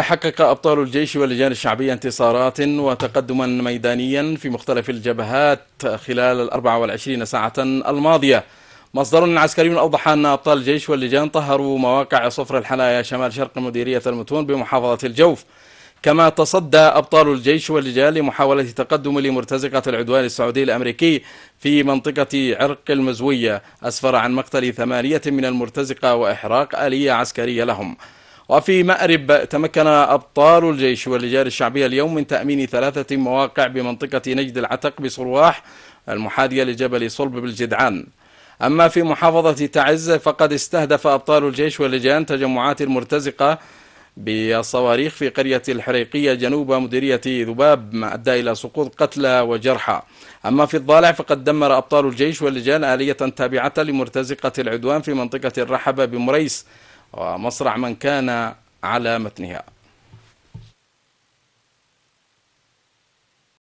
حقق أبطال الجيش واللجان الشعبية انتصارات وتقدما ميدانيا في مختلف الجبهات خلال ال 24 ساعة الماضية مصدر عسكري أوضح أن أبطال الجيش واللجان طهروا مواقع صفر الحلايا شمال شرق مديرية المتون بمحافظة الجوف كما تصدى أبطال الجيش واللجان لمحاولة تقدم لمرتزقة العدوان السعودي الأمريكي في منطقة عرق المزوية أسفر عن مقتل ثمانية من المرتزقة وإحراق آلية عسكرية لهم وفي مأرب تمكن أبطال الجيش واللجان الشعبية اليوم من تأمين ثلاثة مواقع بمنطقة نجد العتق بصرواح المحادية لجبل صلب بالجدعان أما في محافظة تعز فقد استهدف أبطال الجيش واللجان تجمعات المرتزقة بالصواريخ في قرية الحريقية جنوب مديرية ذباب ما أدى إلى سقوط قتلى وجرحى أما في الضالع فقد دمر أبطال الجيش واللجان آلية تابعة لمرتزقة العدوان في منطقة الرحبة بمريس ومصرع من كان على متنها